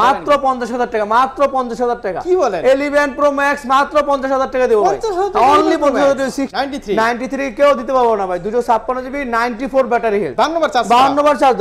মাত্র পঞ্চাশ হাজার টাকা মাত্র পঞ্চাশ হাজার টাকা কি এলিভেন প্রো ম্যাক্স মাত্র পঞ্চাশ হাজার টাকা দেবো অনলি পঞ্চাশ কেউ দিতে পারবো না ভাই দুশো ছাপ্পান্ন GB ninety four battery health charge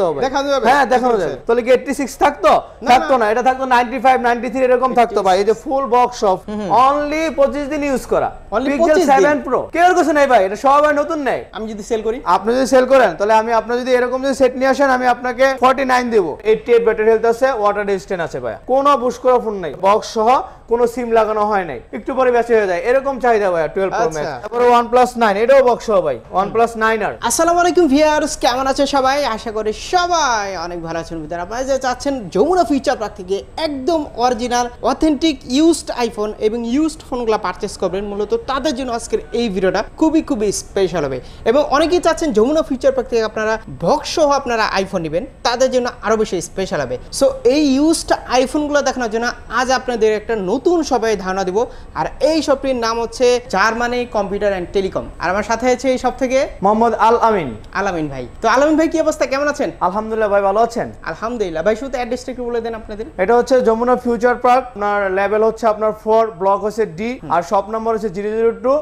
হ্যাঁ দেখানো যাবে তাহলে কি এইটটি সিক্স থাকতো থাকতো না এটা থাকতো নাইনটি ফাইভ নাইনটি থ্রি এরকম থাকতো ভাই এই যে ফুল বক্স অফ অনলি পঁচিশ দিন ইউজ করা পিক্সেল সেভেন প্রো কেউ কিছু নেই ভাই এটা সবাই নতুন নেই আমি যদি সেল করি আপনি যদি সেল করেন তাহলে আমি আপনার যদি এরকম যদি সেট নিয়ে আসেন আমি আপনাকে ফর্টি নাইন দেবো এইটটি এইট ব্যাটারি হেলথ আছে ওয়াটার রেজিস্ট্যান্ট অপশন আছে ভাইয়া কোনো বুশ করা ফোন নাই বক্স সহ কোনো সিম লাগানো হয় নাই একটু পরে বেশি হয়ে যায় এরকম চাইদা ভাই 12 প্রো ম্যাক্স তারপর OnePlus 9 এটাও বক্স হবে ভাই OnePlus 9 আর আসসালামু আলাইকুম ভিউয়ার্স কেমন আছেন সবাই আশা করি সবাই অনেক ভালো আছেন ভিতরে আপনারা যে চাচ্ছেন যমুনা ফিচার পার্ক থেকে একদম অরিজিনাল অথেন্টিক ইউজড আইফোন এবং ইউজড ফোনগুলো পারচেজ করবেন মূলত তাদের জন্য আজকের এই ভিডিওটা খুবই খুবই স্পেশাল হবে এবং অনেকেই চাচ্ছেন যমুনা ফিচার পার্ক থেকে আপনারা বক্স সহ আপনারা আইফোন নেবেন তাদের জন্য আরো বেশি স্পেশাল হবে সো এই ইউজড আইফোনগুলো দেখানোর জন্য আজ আপনাদের একটা নতুন সবাই ধারণা দিব আর এই শপটির নাম হচ্ছে জার্মানি কম্পিউটার অ্যান্ড টেলিকম আর আমার সাথে আছে এই সব থেকে মোহাম্মদ আল আমিন আল আমিন ভাই তো আল আমিন ভাই কি অবস্থা কেমন আছেন আলহামদুলিল্লাহ ভাই ভালো আছেন আলহামদুলিল্লাহ ভাই শুধু অ্যাড্রেসটা একটু বলে দেন আপনাদের এটা হচ্ছে যমুনা ফিউচার পার্ক আপনার লেভেল হচ্ছে আপনার ফোর ব্লক হচ্ছে ডি আর শপ নাম্বার হচ্ছে জিরো জিরো টু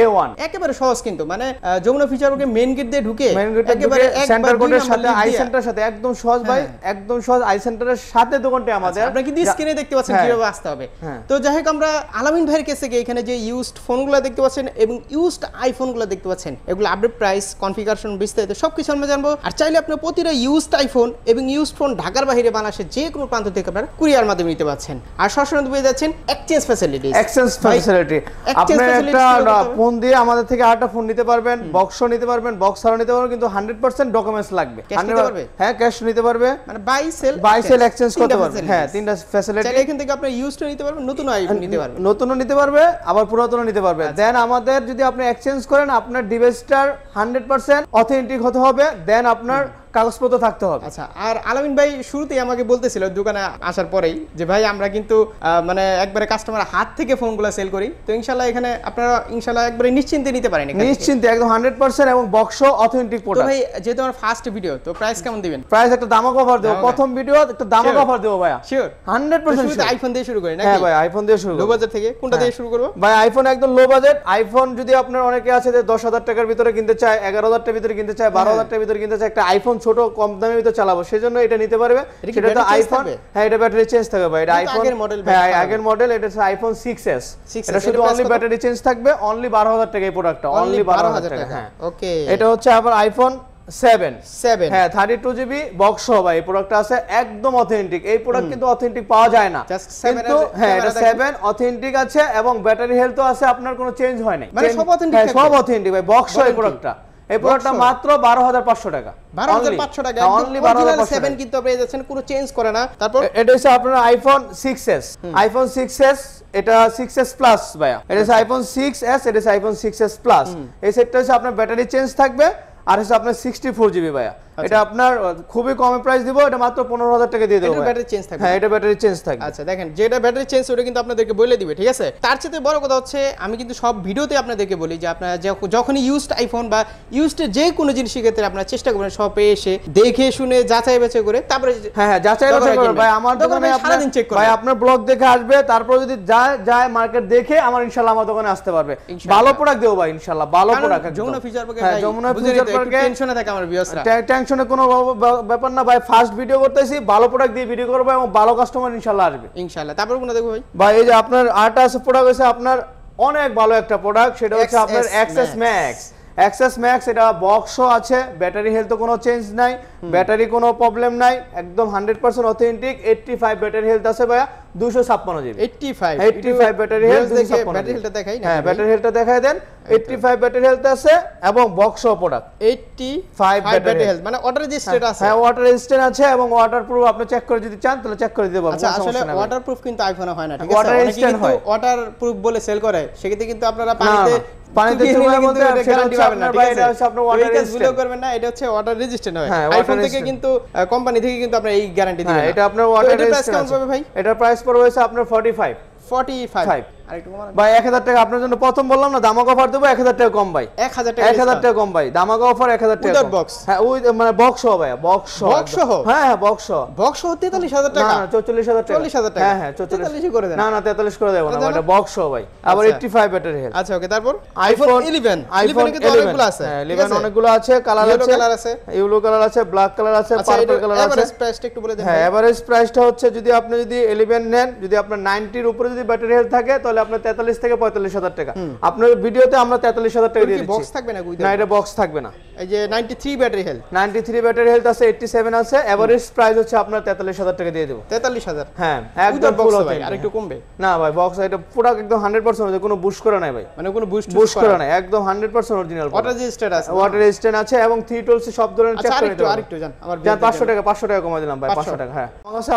এ ওয়ান একেবারে সহজ কিন্তু মানে যমুনা ফিউচার মেন গেট দিয়ে ঢুকে মেন গেট একেবারে সেন্টার কোর্টের সাথে আই সাথে একদম সহজ ভাই হ্যাঁ। একদম সহজ আই সেন্টারের সাথে দোকানটি আচ্ছা, আমাদের আপনারা কিন্তু স্ক্রিনে দেখতে পাচ্ছেন হ্যাঁ। কিভাবে আসতে হবে হ্যাঁ। হ্যাঁ। তো যাই হোক আমরা আলামিন ভাইয়ের কাছে থেকে এখানে যে ইউজড ফোনগুলো দেখতে পাচ্ছেন এবং ইউজড আইফোনগুলো দেখতে পাচ্ছেন এগুলো আপডেট প্রাইস কনফিগারেশন বিস্তারিত সব কিছু আমরা জানবো আর চাইলে আপনি প্রতিটা ইউজড আইফোন এবং ইউজড ফোন ঢাকার বাইরে বানাসে যে কোনো প্রান্ত থেকে আপনারা কুরিয়ার মাধ্যমে নিতে পাচ্ছেন আর সরাসরি পেয়ে যাচ্ছেন এক্সচেঞ্জ ফ্যাসিলিটি এক্সচেঞ্জ ফ্যাসিলিটি আপনি একটা ফোন দিয়ে আমাদের থেকে আটটা ফোন নিতে পারবেন বক্স নিতে পারবেন বক্স আর নিতে পারবেন কিন্তু 100% ডকুমেন্টস লাগবে ক্যাশ নিতে পারবে হ্যাঁ ক্যাশ নিতে পারবে মানে buy sell buy sell exchange করতে পারবে হ্যাঁ তিনটা ফ্যাসিলিটি চাইলে এখান থেকে আপনি ইউজড নিতে পারবেন নতুন আইফোন নিতে পারবে নতুনও নিতে পারবে আবার পুরাতনও নিতে পারবে দেন আচ্ছা। আমাদের যদি আপনি এক্সচেঞ্জ করেন আপনার ডিভাইসটার হান্ড্রেড পার্সেন্ট অথেন্টিক হতে হবে দেন আপনার কাগজপত্র থাকতে হবে আচ্ছা আর আলামিন ভাই শুরুতেই আমাকে বলতেছিল দোকানে আসার পরেই যে ভাই আমরা কিন্তু মানে একবারে কাস্টমার হাত থেকে ফোনগুলো সেল করি তো ইনশাল্লাহ এখানে আপনারা ইনশাল্লাহ একবারে নিশ্চিন্তে নিতে পারেন নিশ্চিন্তে একদম হান্ড্রেড পার্সেন্ট এবং বক্স অথেন্টিক প্রোডাক্ট ভাই যেহেতু আমার ফার্স্ট ভিডিও তো প্রাইস কেমন দিবেন প্রাইস একটা দামক অফার দেবো প্রথম ভিডিও একটা দামক অফার দেবো ভাই শিওর হান্ড্রেড পার্সেন্ট আইফোন দিয়ে শুরু করি না হ্যাঁ ভাই আইফোন দিয়ে শুরু লো বাজেট থেকে কোনটা দিয়ে হ্যাঁ। শুরু করবো ভাই আইফোন একদম লো বাজেট আইফোন যদি আপনার অনেকে আছে যে দশ হাজার টাকার ভিতরে কিনতে চায় এগারো হাজার টাকার ভিতরে কিনতে চায় বারো হাজার টাকার ভিতরে কিনতে চায় একটা আইফোন ছোট কম দামে তো চালাবো সেজন্য এটা নিতে পারবে সেটা তো আইফোন হ্যাঁ এটা ব্যাটারি চেঞ্জ থাকবে ভাই এটা আইফোন হ্যাঁ আগের মডেল এটা হচ্ছে আইফোন 6s এটা শুধু অনলি ব্যাটারি চেঞ্জ থাকবে অনলি 12000 টাকা এই প্রোডাক্টটা অনলি 12000 টাকা হ্যাঁ ওকে এটা হচ্ছে আবার আইফোন সেভেন সেভেন হ্যাঁ থার্টি টু জিবি বক্স সহ এই প্রোডাক্টটা আছে একদম অথেন্টিক এই প্রোডাক্ট কিন্তু অথেন্টিক পাওয়া যায় না কিন্তু হ্যাঁ এটা সেভেন অথেন্টিক আছে এবং ব্যাটারি হেলথও আছে আপনার কোনো চেঞ্জ হয় নাই মানে সব অথেন্টিক হ্যাঁ, সব অথেন্টিক ভাই বক্স সহ এই প্রোডাক্টটা এই প্রোডাক্টটা মাত্র 12500 টাকা 12500 টাকা অনলি 12500 কিন্তু পেয়ে যাচ্ছেন কোনো চেঞ্জ করে না তারপর এটা হচ্ছে আপনার আইফোন 6s আইফোন 6s এটা 6s প্লাস ভাইয়া এটা হচ্ছে আইফোন আচ্ছা। 6s এটা হচ্ছে আইফোন 6s প্লাস এই সেটটা হচ্ছে আপনার ব্যাটারি চেঞ্জ থাকবে আর হচ্ছে আপনার 64 জিবি ভাইয়া আচ্ছা। এটা আপনার খুবই কম প্রাইস দিব এটা মাত্র 15000 টাকা দিয়ে দেব এটা ব্যাটারি চেঞ্জ থাকবে হ্যাঁ এটা ব্যাটারি চেঞ্জ থাকবে আচ্ছা দেখেন যেটা ব্যাটারি চেঞ্জ ওটা কিন্তু আপনাদেরকে বলে দিবে ঠিক আছে তার চেয়ে বড় কথা হচ্ছে আমি কিন্তু সব ভিডিওতে আপনাদেরকে বলি যে আপনারা যখনই ইউজড আইফোন বা ইউজড যে কোনো জিনিস ক্ষেত্রে আপনারা চেষ্টা করবেন শপে এসে দেখে শুনে যাচাই বাছাই করে তারপরে হ্যাঁ হ্যাঁ যাচাই বাছাই করে ভাই আমার দোকানে দিন চেক করে ভাই আপনার ব্লগ দেখে আসবে তারপর যদি যায় যায় মার্কেট দেখে আমার ইনশাআল্লাহ আমার দোকানে আসতে পারবে ভালো প্রোডাক্ট দেব ভাই ইনশাআল্লাহ ভালো প্রোডাক্ট যমুনা ফিচার পার্কে যমুনা ফিচার পার্কে টেনশনে থাকে আমার ভিউয়ার্সরা টেনশনের কোনো ব্যাপার না ভাই ফার্স্ট ভিডিও করতেছি ভালো প্রোডাক্ট দিয়ে ভিডিও করবো এবং ভালো কাস্টমার ইনশাল্লাহ আসবে ইনশাল্লাহ তারপর কোনো দেখবো ভাই ভাই এই যে আপনার আটা প্রোডাক্ট হয়েছে আপনার অনেক ভালো একটা প্রোডাক্ট সেটা হচ্ছে আপনার এক্সএস ম্যাক্স অ্যাক্সেস ম্যাক্স এটা বক্সও আছে ব্যাটারি হেলথ কোনো চেঞ্জ নাই ব্যাটারি কোনো প্রবলেম নাই একদম hundred percent authentic eighty five battery health আছে ভাইয়া দুশো ছাপ্পান্ন GB eighty five eighty five battery health battery হেলথটা দেখাই হ্যাঁ ব্যাটারি হেলথটা দেখাই দেন এইটটি ফাইভ ব্যাটারি হেলথ আছে এবং বক্সও product eighty five battery health মানে ওয়াটার রেজিস্ট্যান্ট আছে হ্যাঁ ওয়াটার রেজিস্ট্যান্ট আছে এবং ওয়াটার প্রুফ আপনি চেক করে যদি চান তাহলে চেক করে দিতে পারবেন আচ্ছা আসলে ওয়াটার প্রুফ কিন্তু আইফোনে হয় না ঠিক আছে ওয়াটার রেজিস্ট্যান্ট হয় ওয়াটার প্রুফ বলে সেল করে সেক্ষেত্রে কিন্তু আপনারা পানিতে এটা হচ্ছে আপনার ওয়াটার করবেন না এটা হচ্ছে ওয়াটার রেজিস্ট্যান্ট হয় আইফোন হ্যাঁ, থেকে কিন্তু কোম্পানি থেকে কিন্তু আপনার এই গ্যারান্টি দিবেন এটা আপনার ওয়াটার রেজিস্ট্যান্ট পাবে ভাই এটার প্রাইস পড়বে হচ্ছে আপনার 45 45 ভাই কালার হ্যাঁ, মানে হ্যাঁ, হ্যাঁ, আচ্ছা। আচ্ছা, আছে ব্ল্যাক কালার আছে পার্পল আচ্ছা, কালার একটু বলে দেন হ্যাঁ এভারেজ হচ্ছে যদি আপনি যদি ইলেভেন নেন যদি আপনার নাইনটির উপরে যদি ব্যাটারি হেলথ থাকে তাহলে তাহলে আপনার তেতাল্লিশ থেকে পঁয়তাল্লিশ হাজার টাকা আপনার ভিডিওতে আমরা তেতাল্লিশ হাজার টাকা দিয়ে বক্স থাকবে না এটা বক্স থাকবে না আপনার 43000 টাকা হ্যাঁ, মানে আছে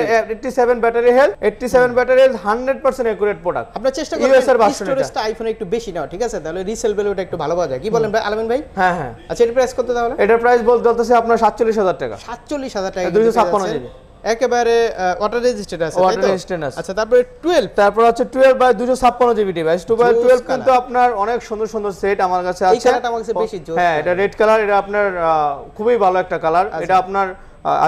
water resistant battery health 87 battery health 100% accurate product আপনি চেষ্টা একটু বেশি নাও ঠিক আছে তাহলে রিসেল ভ্যালুটা একটু ভালো পাওয়া যায় কি বলেন ভাই আলমিন ভাই হ্যাঁ হ্যাঁ আচ্ছা এর প্রাইস কত তাহলে এটার প্রাইস বলতে হচ্ছে আপনার সাতচল্লিশ হাজার টাকা সাতচল্লিশ হাজার টাকা দুইশো ছাপ্পান্ন একেবারে ওয়াটার আছে ওয়াটার আছে আচ্ছা তারপরে 12 তারপর 12 বাই 256 জিবি ডিভাইস 2 বাই 12 কিন্তু আপনার অনেক সুন্দর সুন্দর সেট আমার কাছে আছে এই কালারটা আমার কাছে বেশি জোর হ্যাঁ এটা রেড কালার এটা আপনার খুবই ভালো একটা কালার আচ্ছা। এটা আপনার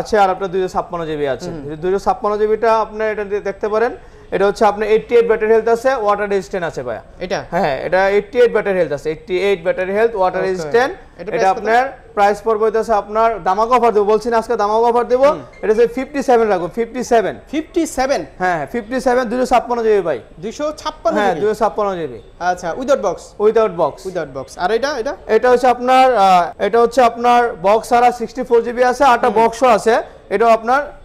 আছে আর আপনার 256 জিবি আছে 256 জিবিটা আপনি এটা দেখতে পারেন এটা হচ্ছে আপনার 88 ব্যাটারি হেলথ আছে ওয়াটার রেজিস্ট্যান্ট আছে ভাইয়া এটা হ্যাঁ, হ্যাঁ এটা 88 ব্যাটারি হেলথ আছে 88 ব্যাটারি হেলথ ওয়াটার রেজিস্ট্যান্ট এটা আপনার প্রাইস পড়বে হইতাছে আপনার দামাক অফার দেব বলছেন আজকে দামাক অফার দেব এটা হচ্ছে 57 রাখো 57 57 হ্যাঁ 57 হ্যাঁ, 256 জিবি ভাই 256 হ্যাঁ 256 জিবি আচ্ছা without box without box without box আর এটা এটা এটা হচ্ছে আপনার এটা হচ্ছে আপনার বক্স সিক্সটি 64 জিবি আছে আটা বক্সও আছে এটাও আপনার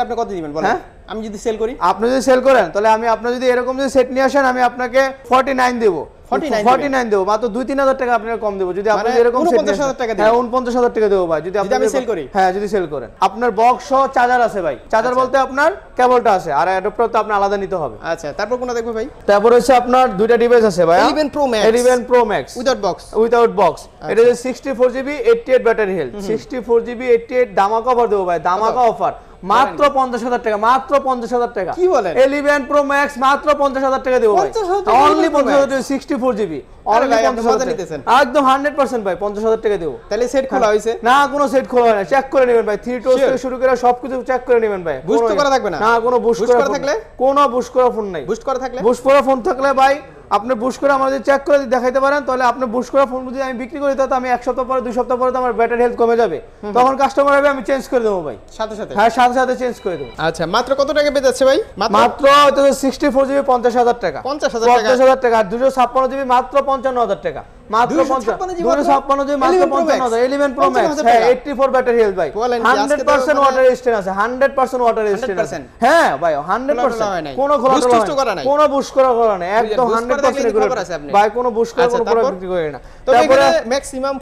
করে আপনি কত দিবেন বলেন হ্যাঁ? আমি যদি সেল করি আপনি যদি সেল করেন তাহলে আমি আপনি যদি এরকম যদি সেট নিয়ে আসেন আমি আপনাকে 49 দেব 49 দেব মাত্র 2 3000 টাকা আপনাকে কম দেব যদি আপনি মানে এরকম সেট 50000 টাকা দেন হ্যাঁ 50000 টাকা দেব ভাই যদি আপনি আমি সেল করি হ্যাঁ যদি সেল করেন আপনার বক্স সহ চার্জার আছে ভাই চার্জার আচ্ছা। বলতে আপনার কেবলটা আছে আর অ্যাডাপ্টার তো আপনি আলাদা নিতে হবে আচ্ছা তারপর কোনটা দেখবে ভাই তারপর হচ্ছে আপনার দুইটা ডিভাইস আছে ভাই 11 pro max 11 pro max without box without box এটা হচ্ছে 64 জিবি 88 ব্যাটারি হেলথ 64 জিবি 88 দামাকা অফার দেব ভাই দামাকা অফার মাত্র পঞ্চাশ হাজার টাকা মাত্র পঞ্চাশ হাজার টাকা কি বলে এলিভেন প্রো ম্যাক্স মাত্র পঞ্চাশ হাজার টাকা দেবো অনলি পঞ্চাশ হাজার সিক্সটি ফোর জিবি কোন সেট হয়েছে না সেট খোলা চেক করে ভাই থ্রি থেকে শুরু করে সবকিছু চেক করে ভাই বুস্ট করা থাকবে না করা থাকলে বুস্ট করা ফোন নাই থাকলে বুস্ট করা ফোন থাকলে ভাই আপনি বুশ করে চেক করে দেখাইতে পারেন তাহলে আপনি বুশ ফোন যদি আমি বিক্রি করি তাহলে আমি এক সপ্তাহ পরে দুই সপ্তাহ পরে তো আমার ব্যাটারি হেলথ কমে যাবে তখন কাস্টমার হবে আমি চেঞ্জ করে দেবো ভাই সাথে সাথে হ্যাঁ সাথে সাথে চেঞ্জ করে দেবো আচ্ছা মাত্র কত টাকা পেয়ে যাচ্ছে ভাই মাত্র সিক্সটি ফোর জিবি পঞ্চাশ হাজার টাকা পঞ্চাশ হাজার টাকা পঞ্চাশ হাজার টাকা আর দুশো ছাপ্পান্ন জিবি মাত্র পঞ্চান্ন হাজার টাকা ম্যাক্সিমাম হ্যাঁ আচ্ছা,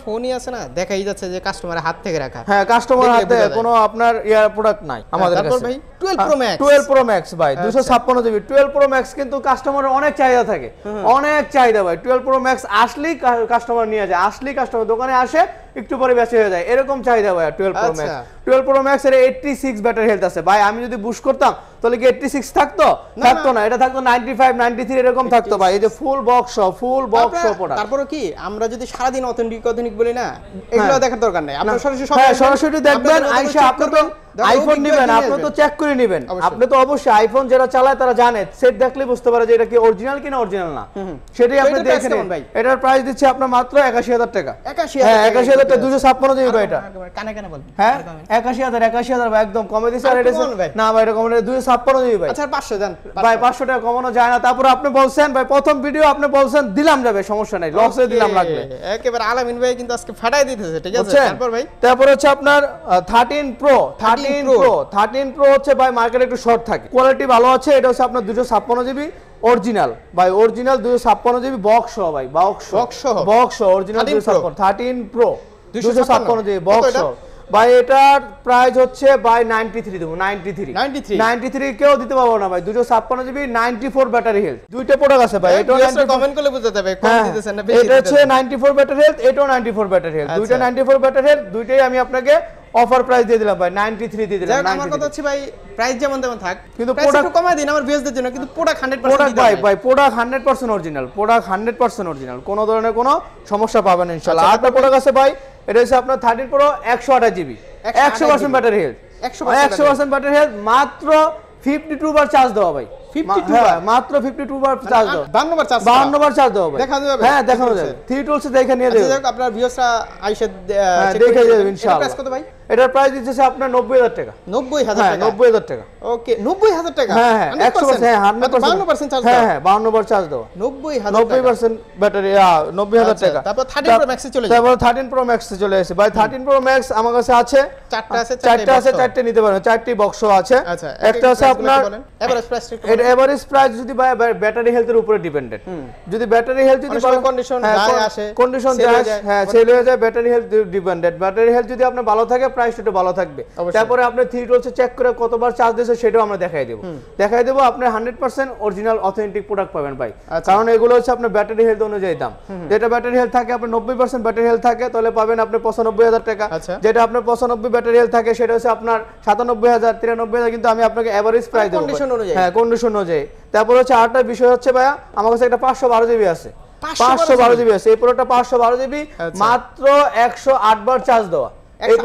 ফোনই আচ্ছা, আছে না দেখাই যাচ্ছে যে কাস্টমারের হাত থেকে রাখা হ্যাঁ কাস্টমার হাতে কোনো আপনার ইয়ার প্রোডাক্ট নাই হ্যাঁ, আমাদের ভাই 12 প্রো প্রো ম্যাক্স ভাই 256 জিবি 12 প্রো ম্যাক্স কিন্তু কাস্টমারের অনেক চাহিদা থাকে অনেক চাহিদা ভাই 12 প্রো ম্যাক্স আসলেই কাস্টমার নিয়ে যায় আসলেই কাস্টমার দোকানে আসে একটু পরে বেশি হয়ে যায় এরকম চাহিদা ভাই 12 pro max twelve pro max এর এইটটি সিক্স ব্যাটারি হেলথ আছে ভাই আমি যদি বুশ করতাম তাহলে কি এইটটি সিক্স থাকতো থাকতো না এটা থাকতো নাইনটি ফাইভ নাইনটি থ্রি এরকম থাকতো ভাই এই যে ফুল বক্স ফুল বক্স তারপরে কি আমরা যদি সারাদিন অথেন্টিক অথেন্টিক বলি না এগুলো হ্যাঁ। দেখার দরকার নাই আপনি সরাসরি হ্যাঁ, সরাসরি দেখবেন আইসা আপনি তো আইফোন নেবেন আপনি তো চেক করে নেবেন আপনি তো অবশ্যই আইফোন যারা চালায় তারা জানে সেট দেখলে বুঝতে পারে যে এটা কি অরিজিনাল কিনা অরিজিনাল না সেটাই আপনি দেখে নেবেন ভাই এটার প্রাইস দিচ্ছে আপনার মাত্র 81000 টাকা 81000 হ্যাঁ, টাকা 256 জিবি এটা কানে কানে বলবেন হ্যাঁ একাশি কোয়ালিটি আচ্ছা, ভালো আছে এটা হচ্ছে আপনার জিবি অরিজিনাল ভাই অরিজিনাল দুশো ছাপ্পান্ন জিবি বক্স ভাই box box original thirteen pro দুশো ছাপ্পান্ন জিবি বক্স ভাই এটার প্রাইস হচ্ছে ভাই 93 দেবো 93 93 93 কেউ দিতে পারবো না ভাই 256 জিবি 94 ব্যাটারি হেলথ দুইটা প্রোডাক্ট আছে ভাই হ্যাঁ, এটা কমেন্ট করলে বুঝতে যাবে কম হ্যাঁ, দিতেছেন না বেশি এটা হচ্ছে 94 ব্যাটারি হেলথ এটাও 94 ব্যাটারি হেলথ দুইটা 94 ব্যাটারি হেলথ দুইটাই আমি আপনাকে অফার প্রাইস দিয়ে দিলাম ভাই 93 দিয়ে দিলাম আমার কথা হচ্ছে ভাই প্রাইস যেমন তেমন থাক কিন্তু প্রোডাক্ট কমায় দিন আমার ভিউয়ারদের জন্য কিন্তু প্রোডাক্ট 100% প্রোডাক্ট ভাই ভাই প্রোডাক্ট 100% অরিজিনাল প্রোডাক্ট 100% অরিজিনাল কোনো ধরনের কোনো সমস্যা পাবেন ইনশাআল্লাহ আচ্ছা, আর প্রোডাক্ট আছে ভাই এটা হচ্ছে আপনার থার্টিন প্রো একশো আঠাশ জিবি একশো পার্সেন্ট ব্যাটারি হেলথ একশো পার্সেন্ট ব্যাটারি হেলথ মাত্র ফিফটি টু বার চার্জ দেওয়া ভাই হ্যাঁ, মাত্র 52 টাকা 90000 হ্যাঁ, হ্যাঁ, আচ্ছা, চলে তারপর প্রো ম্যাক্সে চলে এসে ভাই 13 প্রো ম্যাক্স আমার কাছে আছে চারটে আছে চারটা আছে চারটে নিতে পারেন চারটি বক্সও আছে আচ্ছা একটা আছে আপনার এভারেজ প্রাইস যদি ব্যাটারি হেলথের উপরে ডিপেন্ডেন্ট যদি ব্যাটারি হেলথ যদি ভালো কন্ডিশন হ্যাঁ, আসে কন্ডিশন হ্যাঁ সেল হয়ে যায় battery health dependent battery health যদি আপনার ভালো থাকে প্রাইস একটু ভালো থাকবে তারপরে আপনি থ্রি টোলসে চেক করে কতবার চার্জ দিয়েছে সেটাও আমরা দেখাই দেবো দেখাই দেবো আপনি hundred percent original authentic product পাবেন ভাই আচ্ছা। কারণ এগুলো হচ্ছে আপনার ব্যাটারি হেলথ অনুযায়ী দাম যেটা ব্যাটারি হেলথ থাকে আপনার নব্বই পার্সেন্ট ব্যাটারি হেলথ থাকে তাহলে পাবেন আপনি পঁচানব্বই হাজার টাকা আচ্ছা। যেটা আপনার পঁচানব্বই ব্যাটারি হেলথ থাকে সেটা হচ্ছে আপনার সাতানব্বই হাজার তিরানব্বই হাজার কিন্তু আমি আপনাকে অ্যাভারেজ মানে প্রাইস দেবো হ্যাঁ কন্ডিশন অনুযায়ী তারপর হচ্ছে আরেকটা বিষয় হচ্ছে ভাইয়া আমার কাছে একটা পাঁচশো বারো জিবি আছে পাঁচশো বারো জিবি আছে এই পুরোটা পাঁচশো বারো জিবি আচ্ছা। মাত্র একশো আট বার চার্জ দেওয়া এটা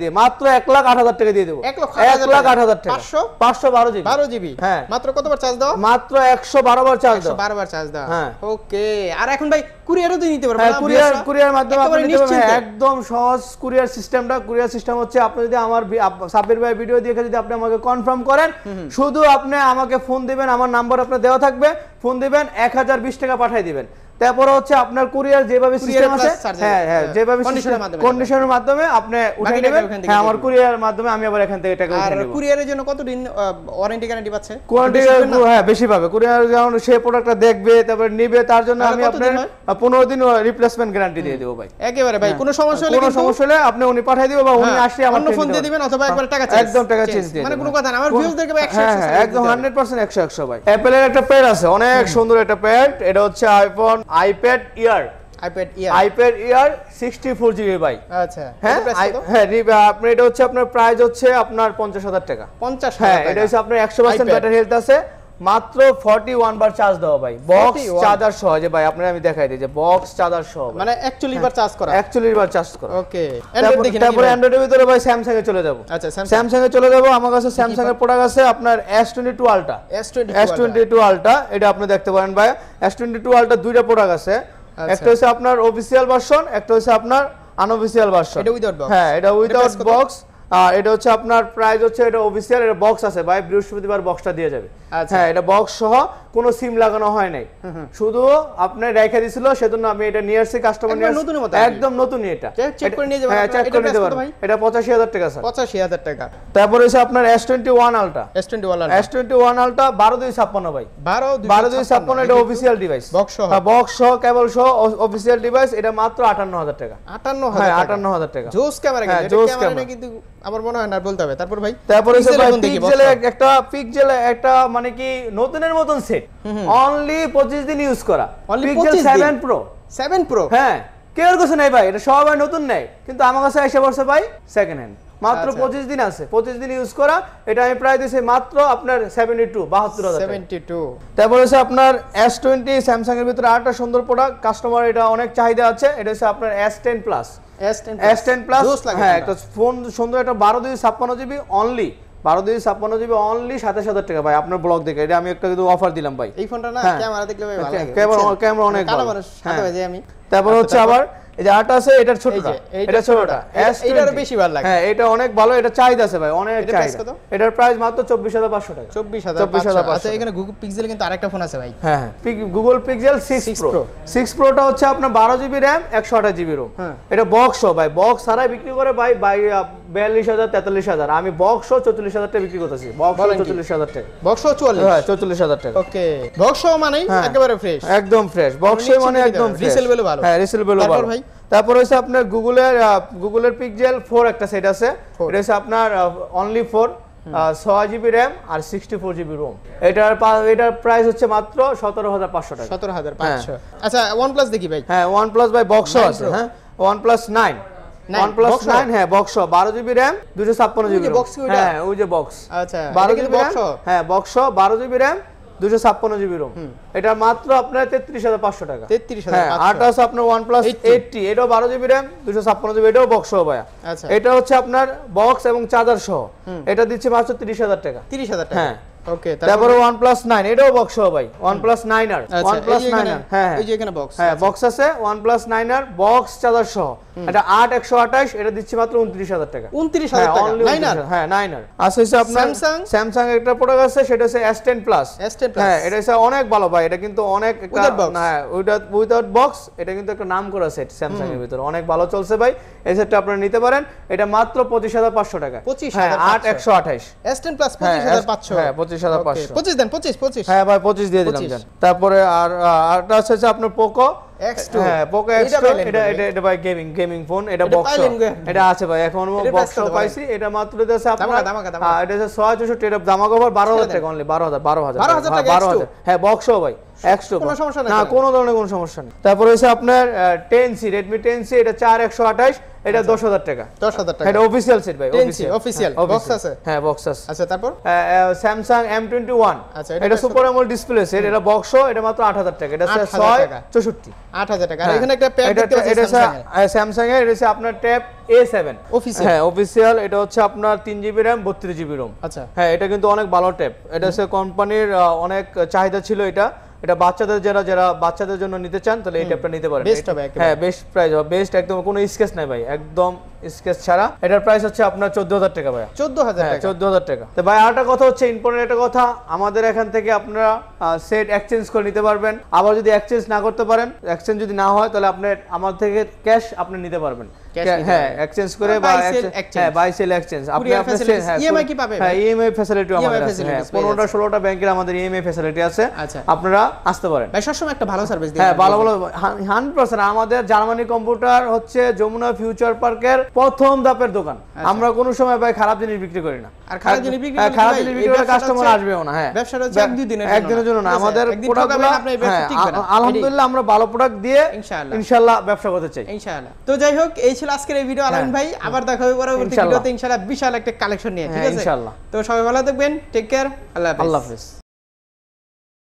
দিয়ে মাত্র এক লাখ আট হাজার টাকা দিয়ে দেবো এক লাখ আট হাজার পাঁচশো বারো জিবি বারো জিবি হ্যাঁ মাত্র কতবার চার্জ দাও মাত্র একশো বারো বার চার্জ দাও বারো বার চার্জ দাও হ্যাঁ ওকে আর এখন ভাই কুরিয়ারও দিয়ে নিতে পারবেন হ্যাঁ, কুরিয়ার কুরিয়ার মাধ্যমে আপনি নিতে পারবেন হ্যাঁ, একদম সহজ কুরিয়ার সিস্টেমটা কুরিয়ার সিস্টেম হচ্ছে আপনি যদি আমার সাবির ভাই ভিডিও দেখে যদি আপনি আমাকে কনফার্ম করেন শুধু আপনি আমাকে ফোন দিবেন আমার নাম্বার আপনার দেওয়া থাকবে ফোন দিবেন এক হাজার বিশ টাকা পাঠিয়ে দিবেন তারপরে হচ্ছে আপনার কুরিয়ার যেভাবে সিস্টেম আছে হ্যাঁ, হ্যাঁ হ্যাঁ যেভাবে কন্ডিশনের মাধ্যমে আপনি উঠিয়ে নেবেন হ্যাঁ আমার কুরিয়ার মাধ্যমে আমি আবার এখান থেকে টাকা উঠিয়ে নেব আর কুরিয়ারের জন্য কত দিন ওয়ারেন্টি গ্যারান্টি পাচ্ছে কোয়ান্টিটি হ্যাঁ বেশি পাবে কুরিয়ার যখন সে প্রোডাক্টটা দেখবে তারপর নেবে তার জন্য আমি আপনার 15 দিন রিপ্লেসমেন্ট গ্যারান্টি দিয়ে দেব ভাই একেবারে ভাই হ্যাঁ। কোনো সমস্যা হলে কোনো সমস্যা হলে আপনি উনি পাঠিয়ে দিবেন বা উনি হ্যাঁ, আসলে আমার ফোন দিয়ে দিবেন অথবা একবার টাকা চেঞ্জ একদম টাকা চেঞ্জ দিয়ে মানে কোনো কথা না আমার ভিউজদেরকে 100 একদম 100% 100 100 ভাই অ্যাপলের একটা পেয়ার আছে অনেক সুন্দর একটা প্যাড এটা হচ্ছে iPhone iPad air iPad air iPad air 64 GB ভাই আচ্ছা হ্যাঁ হ্যাঁ আপনি এটা হচ্ছে আপনার প্রাইস হচ্ছে আপনার 50000 টাকা 50000 হ্যাঁ এটা হচ্ছে আপনার 100% ব্যাটারি হেলথ আছে মাত্র 41 বার চার্জ দাও ভাই বক্স চার্জার সহ যে ভাই আপনারা আমি দেখাই দিই যে বক্স চার্জার সহ মানে অ্যাকচুয়ালি বার চার্জ করা অ্যাকচুয়ালি বার চার্জ করা ওকে তারপর দেখি তারপর তারপরে এর ভিতরে ভাই স্যামসাং এ চলে যাব আচ্ছা স্যামসাং এ চলে যাব আমার কাছে স্যামসাং এর প্রোডাক্ট আছে আপনার S22 ultra S22 S22 ultra এটা আপনি দেখতে পারেন ভাই S22 আলট্রা দুইটা প্রোডাক্ট আছে আচ্ছা। একটা হইছে আপনার অফিশিয়াল ভার্সন একটা হইছে আপনার আনঅফিশিয়াল ভার্সন এটা উইদাউট বক্স হ্যাঁ এটা উইদাউট বক্স এটা হচ্ছে আপনার প্রাইস হচ্ছে এটা অফিসিয়াল এটা বক্স আছে ভাই বৃহস্পতিবার বক্সটা দিয়ে যাবে আচ্ছা। হ্যাঁ এটা বক্স সহ কোনো সিম লাগানো হয় নাই শুধু আপনি রেখে দিছিল সেজন্য আমি এটা নিয়ে আসছি কাস্টমার নিয়ে নতুন একদম নতুন এটা চেক করে নিয়ে যাবেন হ্যাঁ চেক করে নিতে পারবেন এটা 85000 টাকা স্যার 85000 টাকা তারপর হইছে আপনার S21 ultra S21 ultra S21 ultra 12256 ভাই 12256 এটা অফিশিয়াল ডিভাইস বক্স সহ হ্যাঁ বক্স সহ কেবল সহ অফিশিয়াল ডিভাইস এটা মাত্র 58000 টাকা 58000 হ্যাঁ 58000 টাকা জোস ক্যামেরা কিন্তু হ্যাঁ, জোস ক্যামেরা কিন্তু আমার মনে হয় না বলতে হবে তারপর ভাই তারপর হইছে ভাই পিক্সেল একটা পিক্সেল একটা মানে কি নতুনের মতন সেট অনলি 25 দিন ইউজ করা পিক্সেল প্রো 7 প্রো হ্যাঁ সবাই নতুন নেয় কিন্তু আচ্ছা। পঁচিশ দিন ইউজ করা এটা আমি প্রায় দিয়েছি মাত্র আপনার সেভেন্টি টু বাহাত্তর সেভেন্টি টু তারপরে হচ্ছে আপনার এস টোয়েন্টি স্যামসাং এর ভিতরে আরেকটা সুন্দর প্রোডাক্ট কাস্টমার এটা অনেক চাহিদা আছে এটা হচ্ছে আপনার S ten plus S ten plus হ্যাঁ একটা ফোন সুন্দর একটা বারো দুই ছাপ্পান্ন জিবি অনলি বারো দুই ছাপ্পান্ন জিবি অনলি সাতাশ হাজার টাকা ভাই আপনার ব্লগ দেখে এটা আমি একটা কিন্তু অফার দিলাম ভাই এই ফোনটা না ক্যামেরা দেখলে ভাই ভালো ক্যামেরা ক্যামেরা অনেক ভালো সাথে ভাই হ্যাঁ। আমি তারপর হচ্ছে আচ্ছা, আবার এই যে আট আছে এটার ছোটটা এটা ছোটটা এটার বেশি ভালো লাগে হ্যাঁ এটা অনেক ভালো এটা চাহিদা আছে ভাই অনেক চাহিদা এটার প্রাইস মাত্র 24500 টাকা 24500 আচ্ছা এখানে গুগল পিক্সেল কিন্তু আরেকটা ফোন আছে ভাই হ্যাঁ গুগল পিক্সেল 6 প্রো 6 প্রোটা হচ্ছে আপনার 12 জিবি র‍্যাম 128 জিবি রোম হ্যাঁ। এটা বক্স ভাই বক্স ছাড়াই বিক্রি করে ভাই ভাই বিয়াল্লিশ হাজার তেতাল্লিশ হাজার আমি বক্সও চল্লিশ হাজার টাকা বিক্রি করতেছি বক্স চল্লিশ হাজার টাকা বক্স চুয়াল্লিশ হ্যাঁ, হাজার টাকা হ্যাঁ। বক্স মানে একেবারে মানে ফ্রেশ একদম ফ্রেশ বক্স মানে তারপর হচ্ছে আপনার গুগলের গুগলের পিকজেল ফোর একটা সেট আছে এটা হচ্ছে আপনার অনলি ফোর ছয় জিবি র্যাম আর সিক্সটি ফোর জিবি রোম এটার এটার প্রাইস হচ্ছে মাত্র সতেরো হাজার পাঁচশো টাকা সতেরো হাজার হ্যাঁ। পাঁচশো আচ্ছা ওয়ান প্লাস দেখি ভাই হ্যাঁ ওয়ান প্লাস ভাই বক্সও আছে হ্যাঁ ওয়ান প্লাস নাইন হ্যাঁ বক্স জিবি বক্স হ্যাঁ বক্স জিবি জিবি এটা মাত্র আপনার টাকা হ্যাঁ, আপনার এটাও জিবি জিবি এটাও বক্স ভাইয়া আচ্ছা। এটা হচ্ছে আপনার বক্স এবং চার্জার সহ এটা দিচ্ছে মাত্র হাজার টাকা 30000 টাকা হ্যাঁ। ওকে তারপরে OnePlus 9 এটাও বক্স ভাই OnePlus আচ্ছা, OnePlus হ্যাঁ, হ্যাঁ এই যে এখানে বক্স হ্যাঁ বক্স আছে OnePlus বক্স এটা 8128 এটা মাত্র 29000 টাকা 29000 হ্যাঁ, টাকা হ্যাঁ আর আপনার Samsung Samsung একটা প্রোডাক্ট আছে সেটা হচ্ছে S10 Plus S10 Plus হ্যাঁ এটা হচ্ছে অনেক ভালো ভাই এটা কিন্তু অনেক উইদাউট উইদাউট বক্স এটা কিন্তু একটা নাম করা সেট Samsung এর ভিতর অনেক ভালো চলছে ভাই এই সেটটা আপনারা নিতে পারেন এটা মাত্র 25500 টাকা 25500 হ্যাঁ 8128 S10 Plus 25500 হ্যাঁ পঁচিশ হাজার পাঁচশো পঁচিশ দেন পঁচিশ পঁচিশ হ্যাঁ ভাই পঁচিশ দিয়ে দিলাম তারপরে আর আরটা হচ্ছে আপনার পোকো হ্যাঁ, এটা এটা এটা ভাই গেমিং গেমিং ফোন এটা বক্স এটা আছে ভাই এখন বক্স পাইছি এটা মাত্র দেশে আপনার এটা হচ্ছে ছয় চৌষট্টি এটা দামাগোভার বারো হাজার টাকা অনলি বারো হাজার বারো হাজার বারো হাজার হ্যাঁ বক্সও হ্যাঁ, ভাই কোনো সমস্যা কোনো সমস্যা তারপর হচ্ছে আপনার টেন সি রেডমি এটা চার একশো আঠাশ এটা আচ্ছা। টাকা স্যামসাং এটা সুপার হ্যাঁ, হ্যাঁ, আচ্ছা, বক্স আচ্ছা, এটা টাকা এখানে একটা এটা হ্যাঁ এটা হচ্ছে আপনার জিবি হ্যাঁ, রাম বত্রিশ জিবি রোম আচ্ছা হ্যাঁ এটা কিন্তু অনেক ভালো ট্যাপ এটা কোম্পানির অনেক চাহিদা ছিল এটা এটা বাচ্চাদের যারা যারা বাচ্চাদের জন্য নিতে চান তাহলে এটা আপনারা নিতে পারেন বেস্ট হবে হ্যাঁ বেস্ট প্রাইস হবে বেস্ট একদম কোনো স্কেচ নাই ভাই একদম স্কেচ ছাড়া এটার প্রাইস হচ্ছে আপনার চোদ্দ হাজার টাকা ভাই চোদ্দ হাজার হ্যাঁ, চোদ্দ হাজার টাকা তো ভাই আরেকটা কথা হচ্ছে ইম্পর্টেন্ট একটা কথা আমাদের এখান থেকে আপনারা সেট এক্সচেঞ্জ করে নিতে পারবেন আবার যদি এক্সচেঞ্জ না করতে পারেন এক্সচেঞ্জ যদি না হয় তাহলে আপনি আমার থেকে ক্যাশ আপনি নিতে পারবেন আপনি হ্যাঁ, e হ্যাঁ, e e আমাদের ফ্যাসিলিটি আছে আচ্ছা। আপনারা আসতে পারেন সবসময় একটা ভালো ভালো আমাদের জার্মানি কম্পিউটার হচ্ছে যমুনা ফিউচার পার্কের প্রথম দাপের দোকান আচ্ছা। আমরা কোনো সময় ভাই খারাপ জিনিস বিক্রি করি না আর খারাপ জিনিস বিক্রি হ্যাঁ, করি খারাপ জিনিস বিক্রি করে কাস্টমার আসবেও না হ্যাঁ ব্যবসা হচ্ছে এক দুই দিনের এক দিনের জন্য না আমাদের প্রোডাক্টগুলো আপনি ব্যবসা হ্যাঁ, ঠিক না আলহামদুলিল্লাহ আমরা ভালো প্রোডাক্ট দিয়ে ইনশাআল্লাহ ইনশাআল্লাহ ব্যবসা করতে চাই ইনশাআল্লাহ তো যাই হোক এই ছিল আজকের এই ভিডিও আলামিন হ্যাঁ। ভাই আবার দেখা হবে পরবর্তী ভিডিওতে ইনশাআল্লাহ বিশাল একটা কালেকশন নিয়ে ঠিক আছে ইনশাআল্লাহ তো সবাই ভালো থাকবেন টেক কেয়ার আল্লাহ হাফেজ আল্লাহ হাফেজ